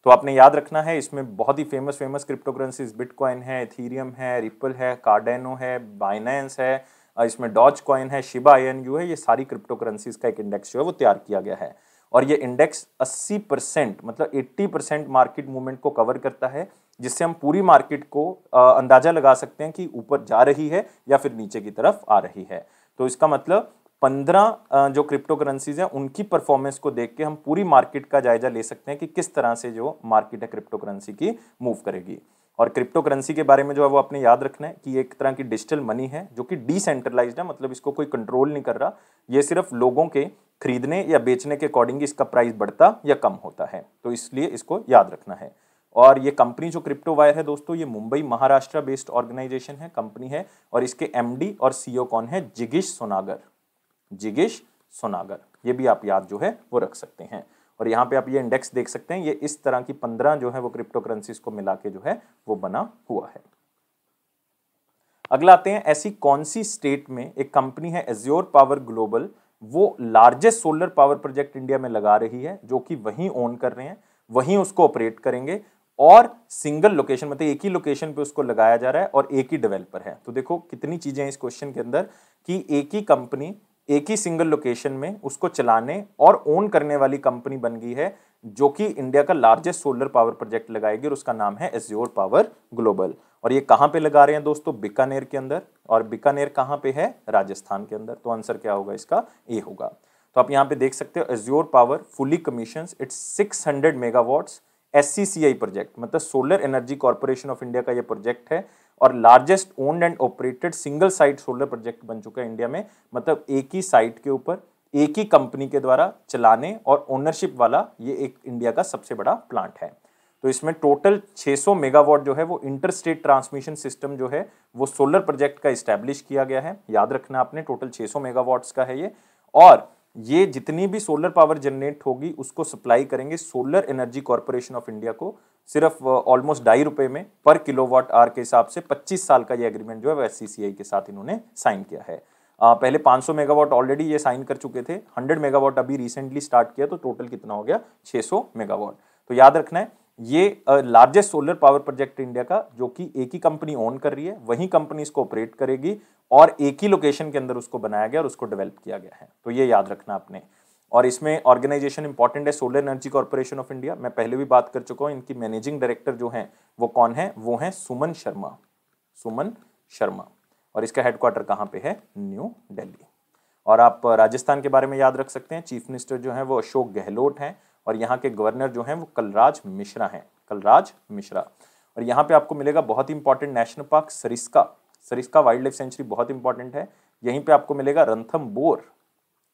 तो आपने याद रखना है इसमें बहुत ही फेमस फेमस क्रिप्टोकरेंसीज बिटकॉइन है इथीरियम है रिपल है कार्डेनो है बाइनेंस है इसमें डॉच कॉइन है शिबा एन यू है ये सारी क्रिप्टो करेंसीज का एक इंडेक्स जो है वो तैयार किया गया है और ये इंडेक्स 80 परसेंट मतलब 80 परसेंट मार्केट मूवमेंट को कवर करता है जिससे हम पूरी मार्केट को अंदाजा लगा सकते हैं कि ऊपर जा रही है या फिर नीचे की तरफ आ रही है तो इसका मतलब पंद्रह जो क्रिप्टो करेंसीज हैं उनकी परफॉर्मेंस को देख के हम पूरी मार्केट का जायजा ले सकते हैं कि किस तरह से जो मार्केट है क्रिप्टो करेंसी की मूव करेगी और क्रिप्टो करेंसी के बारे में जो है वो आपने याद रखना है कि एक तरह की डिजिटल मनी है जो कि डिसेंट्रलाइज है मतलब इसको कोई कंट्रोल नहीं कर रहा ये सिर्फ लोगों के खरीदने या बेचने के अकॉर्डिंग इसका प्राइस बढ़ता या कम होता है तो इसलिए इसको याद रखना है और ये कंपनी जो क्रिप्टो वायर है दोस्तों ये मुंबई महाराष्ट्र बेस्ड ऑर्गेनाइजेशन है कंपनी है और इसके एमडी और सीईओ e कौन है जिगिश सोनागर जिगिश सोनागर ये भी आप याद जो है वो रख सकते हैं और यहाँ पे आप ये इंडेक्स देख सकते हैं ये इस तरह की पंद्रह जो है वो क्रिप्टो करेंसी को मिला के जो है वो बना हुआ है अगला आते हैं ऐसी कौन सी स्टेट में एक कंपनी है एज्योर पावर ग्लोबल वो largest solar power project India में लगा रही है जो कि वहीं ओन कर रहे हैं वहीं उसको ऑपरेट करेंगे और सिंगल लोकेशन मतलब एक ही लोकेशन पे उसको लगाया जा रहा है और एक ही डेवलपर है तो देखो कितनी चीज़ें इस क्वेश्चन के अंदर कि एक ही कंपनी एक ही सिंगल लोकेशन में उसको चलाने और ओन करने वाली कंपनी बन गई है जो कि इंडिया का लार्जेस्ट सोलर पावर प्रोजेक्ट लगाएगी और उसका नाम है एज्योर पावर ग्लोबल और ये कहाँ पे लगा रहे हैं दोस्तों बीकानेर के अंदर और बीकानेर कहाँ पे है राजस्थान के अंदर तो आंसर क्या होगा इसका ए होगा तो आप यहाँ पे देख सकते हो Azure power fully commission it's six hundred megawatts as project मतलब solar energy corporation of India का ये प्रोजेक्ट है और largest owned and operated single site solar project बन चुका है इंडिया में मतलब एक ही साइट के ऊपर एक ही कंपनी के द्वारा चलाने और ओनरशिप वाला ये एक इंडिया का सबसे बड़ा प्लांट है तो इसमें टोटल 600 मेगावाट जो है वो इंटर स्टेट ट्रांसमिशन सिस्टम जो है वो सोलर प्रोजेक्ट का इस्टेब्लिश किया गया है याद रखना आपने टोटल 600 मेगावाट्स का है ये और ये जितनी भी सोलर पावर जनरेट होगी उसको सप्लाई करेंगे solar energy corporation of India को सिर्फ ऑलमोस्ट ढाई रुपए में पर किलोवाट आर के हिसाब से 25 साल का ये एग्रीमेंट जो है वो एस के साथ इन्होंने साइन किया है आ, पहले 500 मेगावाट ऑलरेडी ये साइन कर चुके थे 100 मेगावाट अभी रिसेंटली स्टार्ट किया तो टोटल कितना हो गया 600 मेगावाट तो याद रखना है ये largest solar power project India का जो कि एक ही कंपनी ओन कर रही है वही कंपनी इसको ऑपरेट करेगी और एक ही लोकेशन के अंदर उसको बनाया गया और उसको डेवलप किया गया है तो ये याद रखना आपने और इसमें ऑर्गेनाइजेशन इंपॉर्टेंट है solar energy corporation of India मैं पहले भी बात कर चुका हूँ इनकी मैनेजिंग डायरेक्टर जो है वो कौन है वो है सुमन शर्मा सुमन शर्मा और इसका हेडक्वार्टर कहाँ पे है न्यू दिल्ली और आप राजस्थान के बारे में याद रख सकते हैं चीफ मिनिस्टर जो है वो अशोक गहलोत हैं और यहाँ के गवर्नर जो हैं वो कलराज मिश्रा हैं कलराज मिश्रा और यहाँ पे आपको मिलेगा बहुत ही important national park Sariska Sariska wildlife sanctuary बहुत इंपॉर्टेंट है यहीं पे आपको मिलेगा Ranthambore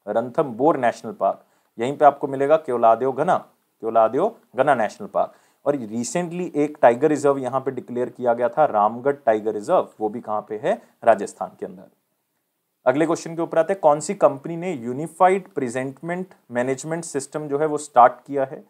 Ranthambore national park यहीं पे आपको मिलेगा केवलादेव घना केवलादेव घना नेशनल पार्क और रिसेंटली एक टाइगर रिजर्व यहाँ पे डिक्लेयर किया गया था रामगढ़ टाइगर रिजर्व वो भी कहाँ पे है राजस्थान के अंदर अगले क्वेश्चन के ऊपर आते हैं कौन सी कंपनी ने यूनिफाइड प्रेजेंटमेंट मैनेजमेंट सिस्टम जो है वो स्टार्ट किया है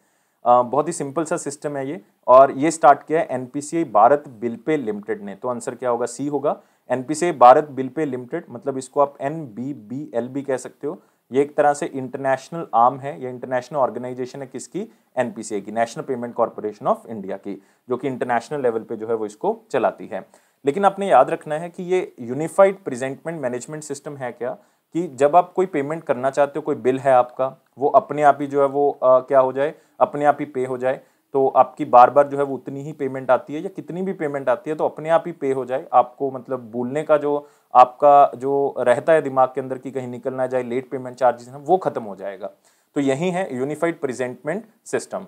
आ, बहुत ही सिंपल सा सिस्टम है ये और ये स्टार्ट किया है एनपीसीआई भारत बिलपे लिमिटेड ने तो आंसर क्या होगा सी होगा एनपीसीआई भारत बिलपे लिमिटेड मतलब इसको आप N B B L B कह सकते हो ये एक तरह से इंटरनेशनल आर्म है या इंटरनेशनल ऑर्गेनाइजेशन है किसकी एनपीसीए की national payment corporation of India की जो कि इंटरनेशनल लेवल पे जो है वो इसको चलाती है लेकिन आपने याद रखना है कि ये यूनिफाइड प्रेजेंटमेंट मैनेजमेंट सिस्टम है क्या कि जब आप कोई पेमेंट करना चाहते हो कोई बिल है आपका वो अपने आप ही जो है वो आ, क्या हो जाए अपने आप ही पे हो जाए तो आपकी बार बार जो है वो उतनी ही पेमेंट आती है या कितनी भी पेमेंट आती है तो अपने आप ही पे हो जाए आपको मतलब बोलने का जो आपका जो रहता है दिमाग के अंदर कि कहीं निकलना जाए लेट पेमेंट चार्जेस हैं वो खत्म हो जाएगा तो यही है यूनिफाइड प्रेजेंटमेंट सिस्टम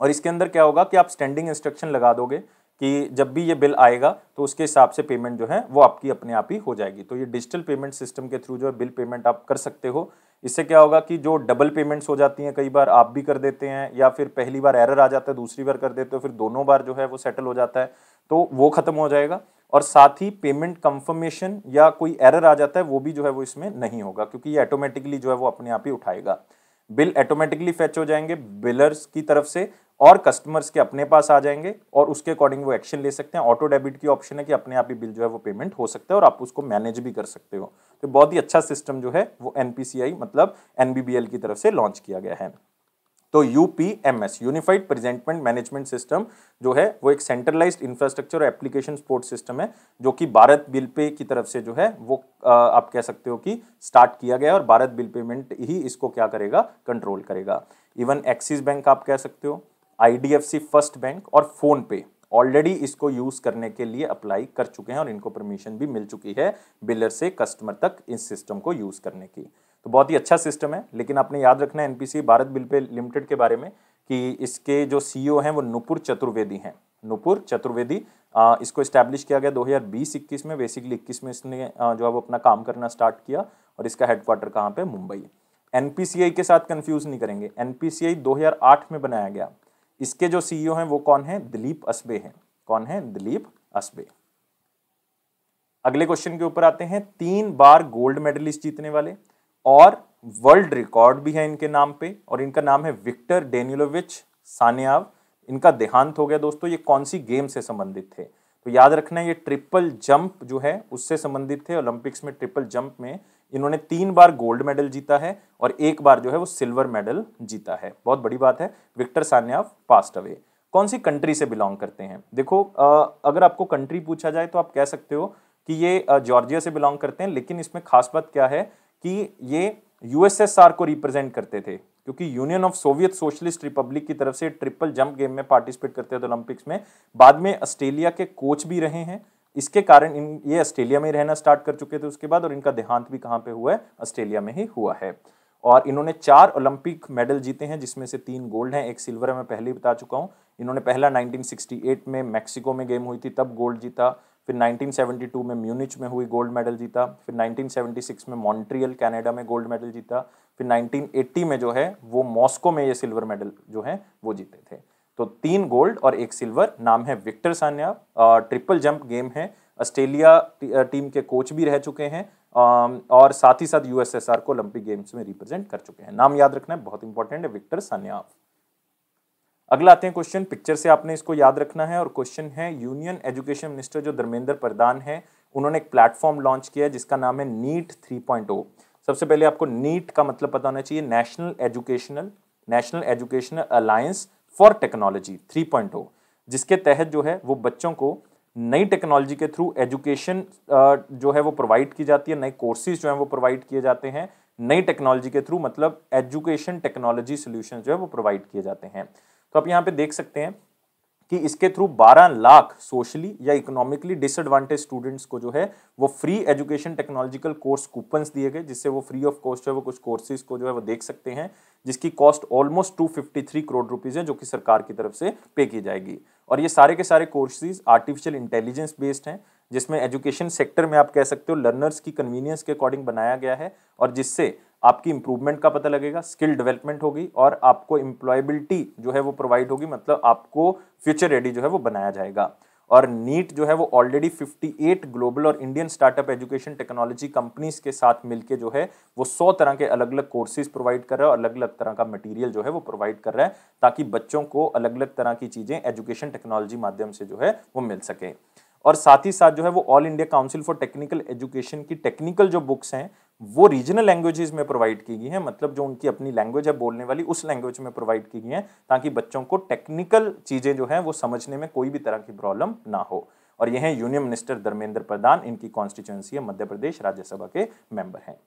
और इसके अंदर क्या होगा कि आप स्टैंडिंग इंस्ट्रक्शन लगा दोगे कि जब भी ये बिल आएगा तो उसके हिसाब से पेमेंट जो है वो आपकी अपने आप ही हो जाएगी तो ये डिजिटल पेमेंट सिस्टम के थ्रू जो है बिल पेमेंट आप कर सकते हो इससे क्या होगा कि जो डबल पेमेंट्स हो जाती हैं कई बार आप भी कर देते हैं या फिर पहली बार एरर आ जाता है दूसरी बार कर देते हो फिर दोनों बार जो है वो सेटल हो जाता है तो वो ख़त्म हो जाएगा और साथ ही पेमेंट कंफर्मेशन या कोई एरर आ जाता है वो भी जो है वो इसमें नहीं होगा क्योंकि ये ऑटोमेटिकली जो है वो अपने आप ही उठाएगा बिल ऑटोमेटिकली फेच हो जाएंगे बिलर्स की तरफ से और कस्टमर्स के अपने पास आ जाएंगे और उसके अकॉर्डिंग वो एक्शन ले सकते हैं ऑटो डेबिट की ऑप्शन है कि अपने आप ही बिल जो है वो पेमेंट हो सकता है और आप उसको मैनेज भी कर सकते हो तो बहुत ही अच्छा सिस्टम जो है वो एन मतलब एन की तरफ से लॉन्च किया गया है तो UPMS unified presentment management system जो है वो एक सेंट्रलाइज इंफ्रास्ट्रक्चर और एप्लीकेशन सपोर्ट सिस्टम है जो कि भारत बिल पे की तरफ से जो है वो आप कह सकते हो कि स्टार्ट किया गया और भारत बिल पेमेंट ही इसको क्या करेगा कंट्रोल करेगा इवन एक्सिस बैंक आप कह सकते हो आईडीएफसी फर्स्ट बैंक और फोन पे ऑलरेडी इसको यूज करने के लिए अप्लाई कर चुके हैं और इनको परमिशन भी मिल चुकी है बिलर से कस्टमर तक इस सिस्टम को यूज करने की तो बहुत ही अच्छा सिस्टम है लेकिन आपने याद रखना है N Bharat bill pay limited के बारे में कि इसके जो सी e हैं वो नुपुर चतुर्वेदी हैं नुपुर चतुर्वेदी आ, इसको इस्टेब्लिश किया गया 2020-21 में बेसिकली 21 में इसने जो अब अपना काम करना स्टार्ट किया और इसका हेडक्वार्टर कहाँ पे मुंबई एन एनपीसीआई के साथ कंफ्यूज नहीं करेंगे एनपीसीआई 2008 में बनाया गया इसके जो सी e हैं वो कौन है दिलीप असबे हैं कौन है दिलीप असबे अगले क्वेश्चन के ऊपर आते हैं तीन बार गोल्ड मेडलिस्ट जीतने वाले और वर्ल्ड रिकॉर्ड भी है इनके नाम पे और इनका नाम है विक्टर डेनिलोविच सानियाव इनका देहांत हो गया दोस्तों ये कौन सी गेम से संबंधित थे तो याद रखना है ये ट्रिपल जंप जो है उससे संबंधित थे ओलंपिक्स में ट्रिपल जंप में इन्होंने तीन बार गोल्ड मेडल जीता है और एक बार जो है वो सिल्वर मेडल जीता है बहुत बड़ी बात है विक्टर सान्याव पास्ट अवे कौन सी कंट्री से बिलोंग करते हैं देखो अगर आपको कंट्री पूछा जाए तो आप कह सकते हो कि ये जॉर्जिया से बिलोंग करते हैं लेकिन इसमें खास बात क्या है कि ये यूएसएसआर को रिप्रेजेंट करते थे क्योंकि union of Soviet socialist republic की तरफ से ट्रिपल जंप गेम में पार्टिसिपेट करते थे ओलंपिक्स में बाद में ऑस्ट्रेलिया के कोच भी रहे हैं इसके कारण इन ये ऑस्ट्रेलिया में रहना स्टार्ट कर चुके थे उसके बाद और इनका देहांत भी कहाँ पे हुआ है ऑस्ट्रेलिया में ही हुआ है और इन्होंने चार ओलंपिक मेडल जीते हैं जिसमें से तीन गोल्ड हैं एक सिल्वर है मैं पहले ही बता चुका हूँ इन्होंने पहला 1968 में मैक्सिको में गेम हुई थी तब गोल्ड जीता फिर 1972 में म्यूनिच में हुई गोल्ड मेडल जीता फिर 1976 में मॉन्ट्रियल कनाडा में गोल्ड मेडल जीता फिर 1980 में जो है वो मॉस्को में ये सिल्वर मेडल जो है वो जीते थे तो तीन गोल्ड और एक सिल्वर नाम है Victor Saneyev triple jump game है ऑस्ट्रेलिया टीम के कोच भी रह चुके हैं और साथ ही साथ यूएसएसआर को ओलंपिक गेम्स में रिप्रेजेंट कर चुके हैं नाम याद रखना है बहुत इंपॉर्टेंट है विक्टर सान्याफ अगला आते हैं क्वेश्चन पिक्चर से आपने इसको याद रखना है और क्वेश्चन है यूनियन एजुकेशन मिनिस्टर जो धर्मेंद्र प्रधान है उन्होंने एक प्लेटफॉर्म लॉन्च किया है जिसका नाम है नीट ओ oh। सबसे पहले आपको नीट का मतलब पता होना चाहिए national educational national educational alliance for technology ओ जिसके तहत जो है वो बच्चों को नई टेक्नोलॉजी के थ्रू एजुकेशन जो है वो प्रोवाइड की जाती है नए कोर्सेज जो है वो प्रोवाइड किए जाते हैं नई टेक्नोलॉजी के थ्रू मतलब एजुकेशन टेक्नोलॉजी सोल्यूशन जो है वो प्रोवाइड किए जाते हैं तो आप यहाँ पे देख सकते हैं कि इसके थ्रू 12 लाख सोशली या इकोनॉमिकली डिसएडवांटेज स्टूडेंट्स को जो है वो free education technological course coupons दिए गए जिससे वो फ्री ऑफ कॉस्ट है वो कुछ कोर्सेज को जो है वो देख सकते हैं जिसकी कॉस्ट ऑलमोस्ट 253 करोड़ रुपीज़ है जो कि सरकार की तरफ से पे की जाएगी और ये सारे के सारे कोर्सेज आर्टिफिशियल इंटेलिजेंस बेस्ड हैं जिसमें एजुकेशन सेक्टर में आप कह सकते हो लर्नर्स की कन्वीनियंस के अकॉर्डिंग बनाया गया है और जिससे आपकी इंप्रूवमेंट का पता लगेगा स्किल डेवलपमेंट होगी और आपको इम्प्लॉयबिलिटी जो है वो प्रोवाइड होगी मतलब आपको फ्यूचर रेडी जो है वो बनाया जाएगा और नीट जो है वो ऑलरेडी 58 ग्लोबल और Indian startup education technology companies के साथ मिलके जो है वो 100 तरह के अलग अलग कोर्सेज प्रोवाइड कर रहा है और अलग अलग तरह का मटेरियल जो है वो प्रोवाइड कर रहा है ताकि बच्चों को अलग अलग तरह की चीज़ें एजुकेशन टेक्नोलॉजी माध्यम से जो है वो मिल सके और साथ ही साथ जो है वो all India council for technical education की टेक्निकल जो बुक्स हैं वो रीजनल लैंग्वेजेस में प्रोवाइड की गई हैं मतलब जो उनकी अपनी लैंग्वेज है बोलने वाली उस लैंग्वेज में प्रोवाइड की गई हैं ताकि बच्चों को टेक्निकल चीज़ें जो हैं वो समझने में कोई भी तरह की प्रॉब्लम ना हो और यह हैं यूनियन मिनिस्टर धर्मेंद्र प्रधान इनकी कॉन्स्टिट्यूंसी है मध्य प्रदेश राज्यसभा के मेंबर हैं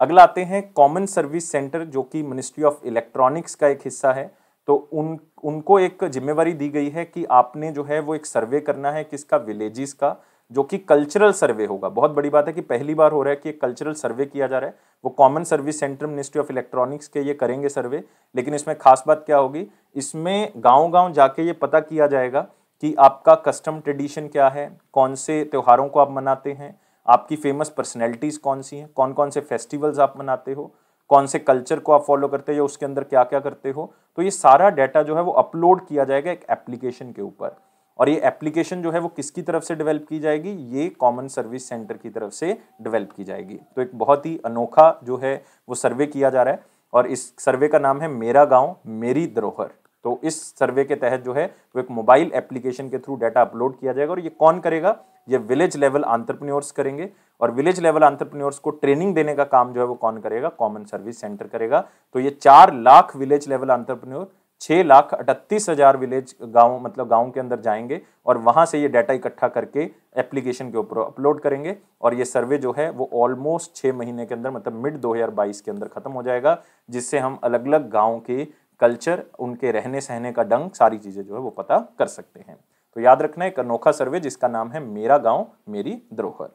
अगला आते हैं कॉमन सर्विस सेंटर जो कि मिनिस्ट्री ऑफ इलेक्ट्रॉनिक्स का एक हिस्सा है तो उन उनको एक जिम्मेवारी दी गई है कि आपने जो है वो एक सर्वे करना है किसका विलेजेस का जो कि कल्चरल सर्वे होगा बहुत बड़ी बात है कि पहली बार हो रहा है कि एक कल्चरल सर्वे किया जा रहा है वो common service centre ministry of electronics के ये करेंगे सर्वे लेकिन इसमें खास बात क्या होगी इसमें गाँव गाँव जाके ये पता किया जाएगा कि आपका कस्टम ट्रेडिशन क्या है कौन से त्यौहारों को आप मनाते हैं आपकी फेमस पर्सनैलिटीज़ कौन सी हैं कौन कौन से फेस्टिवल्स आप मनाते हो कौन से कल्चर को आप फॉलो करते हो या उसके अंदर क्या क्या करते हो तो ये सारा डाटा जो है वो अपलोड किया जाएगा एक एप्लीकेशन के ऊपर और ये एप्लीकेशन जो है वो किसकी तरफ से डेवलप की जाएगी ये कॉमन सर्विस सेंटर की तरफ से डेवलप की जाएगी तो एक बहुत ही अनोखा जो है वो सर्वे किया जा रहा है और इस सर्वे का नाम है मेरा गांव मेरी धरोहर तो इस सर्वे के तहत जो है वो एक मोबाइल एप्लीकेशन के थ्रू डाटा अपलोड किया जाएगा और ये कौन करेगा ये विलेज लेवल आंतरप्रन्योर्स करेंगे और विलेज लेवल आंतरप्रन्योर्स को ट्रेनिंग देने का काम जो है वो कौन करेगा कॉमन सर्विस सेंटर करेगा तो ये चार लाख विलेज लेवल आंतरप्रन्योर छः लाख अठतीस हज़ार विलेज गांव मतलब गांव के अंदर जाएंगे और वहां से ये डाटा इकट्ठा करके एप्लीकेशन के ऊपर अपलोड करेंगे और ये सर्वे जो है वो ऑलमोस्ट छः महीने के अंदर मतलब मिड 2022 के अंदर ख़त्म हो जाएगा जिससे हम अलग अलग गाँव के कल्चर उनके रहने सहने का डंग सारी चीज़ें जो है वो पता कर सकते हैं तो याद रखना एक अनोखा सर्वे जिसका नाम है मेरा गाँव मेरी धरोहर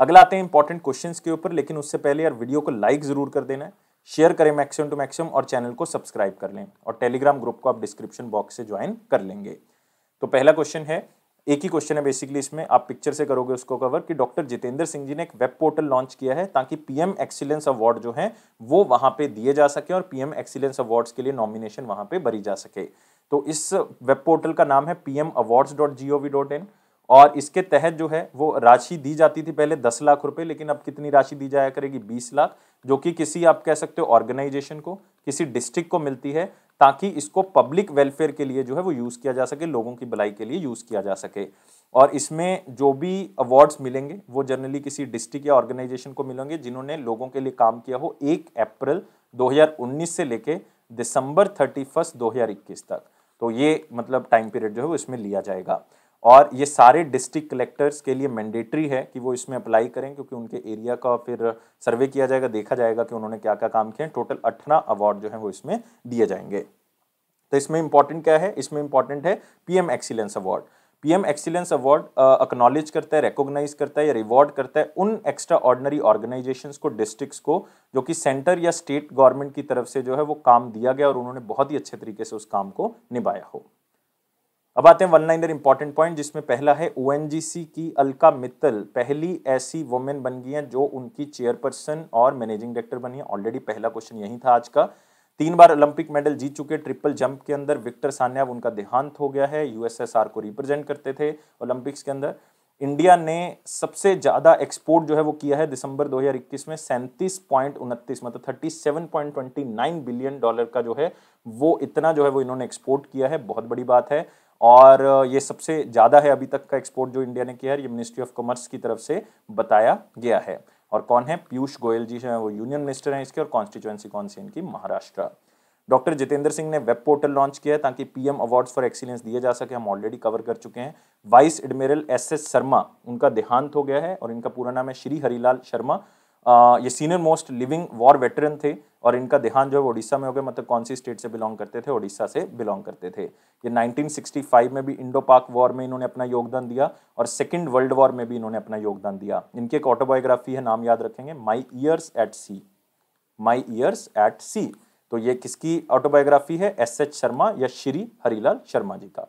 अगला आते हैं इंपॉर्टेंट क्वेश्चंस के ऊपर लेकिन उससे पहले यार वीडियो को लाइक ज़रूर कर देना है शेयर करें मैक्सिमम टू मैक्सिमम और चैनल को सब्सक्राइब कर लें और टेलीग्राम ग्रुप को आप डिस्क्रिप्शन बॉक्स से ज्वाइन कर लेंगे तो पहला क्वेश्चन है एक ही क्वेश्चन है बेसिकली इसमें आप पिक्चर से करोगे उसको कवर कि डॉक्टर जितेंद्र सिंह जी ने एक वेब पोर्टल लॉन्च किया है ताकि पीएम एक्सीलेंस अवार्ड जो है वो वहां पे दिए जा सके और पीएम एक्सीलेंस अवार्ड्स के लिए नॉमिनेशन वहां पे भरी जा सके तो इस वेब पोर्टल का नाम है PM awards dot G O V dot in और इसके तहत जो है वो राशि दी जाती थी पहले दस लाख रुपए लेकिन अब कितनी राशि दी जाया करेगी बीस लाख जो कि किसी आप कह सकते हो ऑर्गेनाइजेशन को किसी डिस्ट्रिक्ट को मिलती है ताकि इसको पब्लिक वेलफेयर के लिए जो है वो यूज़ किया जा सके लोगों की भलाई के लिए यूज़ किया जा सके और इसमें जो भी अवार्ड्स मिलेंगे वो जनरली किसी डिस्ट्रिक्ट या ऑर्गेनाइजेशन को मिलेंगे जिन्होंने लोगों के लिए काम किया हो एक अप्रैल 2019 से लेके दिसंबर 31 2021 तक तो ये मतलब टाइम पीरियड जो है वो इसमें लिया जाएगा और ये सारे डिस्ट्रिक्ट कलेक्टर्स के लिए मैंडेटरी है कि वो इसमें अप्लाई करें क्योंकि उनके एरिया का फिर सर्वे किया जाएगा देखा जाएगा कि उन्होंने क्या क्या काम किया टोटल अठारह अवार्ड जो है वो इसमें दिए जाएंगे तो इसमें इंपॉर्टेंट क्या है इसमें इंपॉर्टेंट है PM excellence award PM excellence award acknowledge करता है रिकॉग्नाइज करता है या रिवॉर्ड करता है उन एक्स्ट्रा ऑर्डनरी ऑर्गेनाइजेशन को डिस्ट्रिक्ट को जो कि सेंटर या स्टेट गवर्नमेंट की तरफ से जो है वो काम दिया गया और उन्होंने बहुत ही अच्छे तरीके से उस काम को निभाया हो अब आते हैं वन लाइनर इंपॉर्टेंट पॉइंट जिसमें पहला है ओ की अलका मित्तल पहली ऐसी वुमेन बन गई हैं जो उनकी चेयरपर्सन और मैनेजिंग डायरेक्टर बनी है ऑलरेडी पहला क्वेश्चन यही था आज का तीन बार ओलंपिक मेडल जीत चुके ट्रिपल जंप के अंदर विक्टर सान्याव उनका देहांत हो गया है यूएसएसआर को रिप्रेजेंट करते थे ओलंपिक्स के अंदर इंडिया ने सबसे ज़्यादा एक्सपोर्ट जो है वो किया है दिसंबर 2021 में सैंतीस पॉइंट उनतीस मतलब thirty seven point twenty nine billion dollar का जो है वो इतना जो है वो इन्होंने एक्सपोर्ट किया है बहुत बड़ी बात है और ये सबसे ज़्यादा है अभी तक का एक्सपोर्ट जो इंडिया ने किया है ये मिनिस्ट्री ऑफ कॉमर्स की तरफ से बताया गया है और कौन है पीयूष गोयल जी है वो यूनियन मिनिस्टर हैं इसके और कॉन्स्टिट्यूएंसी कौन सी इनकी महाराष्ट्र डॉक्टर जितेंद्र सिंह ने वेब पोर्टल लॉन्च किया है ताकि पीएम अवार्ड्स फॉर एक्सीलेंस दिए जा सके हम ऑलरेडी कवर कर चुके हैं vice admiral S S Sharma उनका देहांत हो गया है और इनका पूरा नाम है श्री हरिलाल शर्मा ये senior most living war veteran थे और इनका देहांत जो है उड़ीसा में हो गया मतलब कौन सी स्टेट से बिलोंग करते थे उड़ीसा से बिलोंग करते थे ये 1965 में भी इंडो पाक वॉर में इन्होंने अपना योगदान दिया और सेकेंड वर्ल्ड वॉर में भी इन्होंने अपना योगदान दिया इनकी एक ऑटोबायोग्राफी है नाम याद रखेंगे my years at sea my years at sea तो ये किसकी ऑटोबायोग्राफी है एस एच शर्मा या श्री हरिलाल शर्मा जी का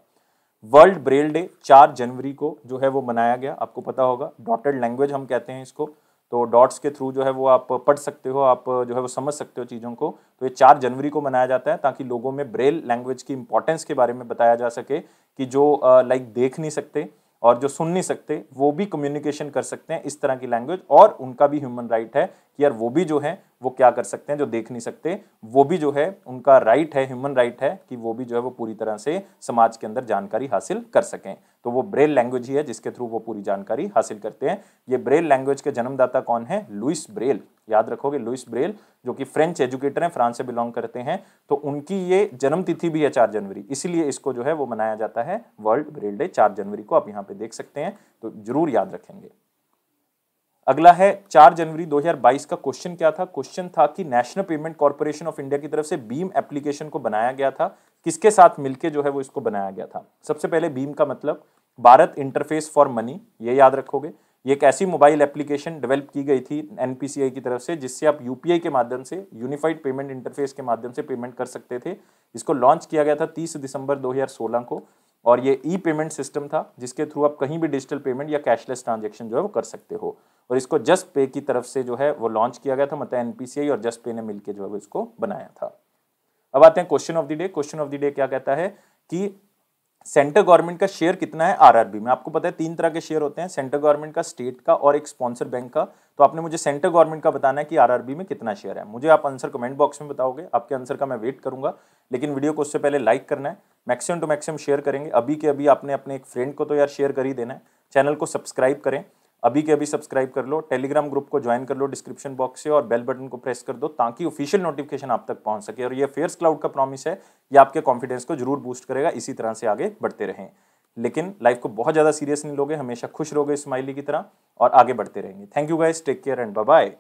वर्ल्ड ब्रेल डे चार जनवरी को जो है वो मनाया गया आपको पता होगा डॉटेड लैंग्वेज हम कहते हैं इसको तो डॉट्स के थ्रू जो है वो आप पढ़ सकते हो आप जो है वो समझ सकते हो चीज़ों को तो ये चार जनवरी को मनाया जाता है ताकि लोगों में ब्रेल लैंग्वेज की इंपॉर्टेंस के बारे में बताया जा सके कि जो लाइक देख नहीं सकते और जो सुन नहीं सकते वो भी कम्युनिकेशन कर सकते हैं इस तरह की लैंग्वेज और उनका भी ह्यूमन राइट है कि यार वो भी जो है वो क्या कर सकते हैं जो देख नहीं सकते वो भी जो है उनका राइट है ह्यूमन राइट है कि वो भी जो है वो पूरी तरह से समाज के अंदर जानकारी हासिल कर सकें तो वो ब्रेल लैंग्वेज ही है जिसके थ्रू वो पूरी जानकारी हासिल करते हैं ये ब्रेल लैंग्वेज के जन्मदाता कौन है लुइस ब्रेल याद रखोगे लुइस ब्रेल जो कि फ्रेंच एजुकेटर हैं फ्रांस से बिलोंग करते हैं तो उनकी ये जन्मतिथि भी है चार जनवरी इसलिए इसको जो है वो मनाया जाता है वर्ल्ड ब्रेल डे चार जनवरी को आप यहाँ पे देख सकते हैं तो जरूर याद रखेंगे अगला है 4 जनवरी 2022 का क्वेश्चन क्या था क्वेश्चन था कि national payment corporation of India की तरफ से बीम एप्लीकेशन को बनाया गया था किसके साथ मिलके जो है वो इसको बनाया गया था सबसे पहले बीम का मतलब भारत इंटरफेस फॉर मनी ये याद रखोगे ये एक ऐसी मोबाइल एप्लीकेशन डेवलप की गई थी एनपीसीआई की तरफ से जिससे आप यूपीआई के माध्यम से यूनिफाइड पेमेंट इंटरफेस के माध्यम से पेमेंट कर सकते थे इसको लॉन्च किया गया था 30 दिसंबर 2016 को और ये ई पेमेंट सिस्टम था जिसके थ्रू आप कहीं भी डिजिटल पेमेंट या कैशलेस ट्रांजेक्शन जो है वो कर सकते हो और इसको जस्ट पे की तरफ से जो है वो लॉन्च किया गया था मतलब एनपीसीआई और जस्ट पे ने मिलकर जो है वो इसको बनाया था अब आते हैं question of the day question of the day क्या कहता है कि सेंटर गवर्नमेंट का शेयर कितना है आरआरबी में आपको पता है तीन तरह के शेयर होते हैं सेंटर गवर्नमेंट का स्टेट का और एक स्पॉन्सर बैंक का तो आपने मुझे सेंटर गवर्नमेंट का बताना है कि आरआरबी में कितना शेयर है मुझे आप आंसर कमेंट बॉक्स में बताओगे आपके आंसर का मैं वेट करूंगा लेकिन वीडियो को उससे पहले लाइक करना है मैक्सिमम टू मैक्सिमम शेयर करेंगे अभी के अभी आपने अपने एक फ्रेंड को तो यार शेयर कर ही देना है चैनल को सब्सक्राइब करें अभी के अभी सब्सक्राइब कर लो टेलीग्राम ग्रुप को ज्वाइन कर लो डिस्क्रिप्शन बॉक्स से और बेल बटन को प्रेस कर दो ताकि ऑफिशियल नोटिफिकेशन आप तक पहुंच सके और ये फेयर्स क्लाउड का प्रॉमिस है ये आपके कॉन्फिडेंस को जरूर बूस्ट करेगा इसी तरह से आगे बढ़ते रहें लेकिन लाइफ को बहुत ज़्यादा सीरियस नहीं लोगे हमेशा खुश रहोगे स्माइली की तरह और आगे बढ़ते रहेंगे thank you guys take care and bye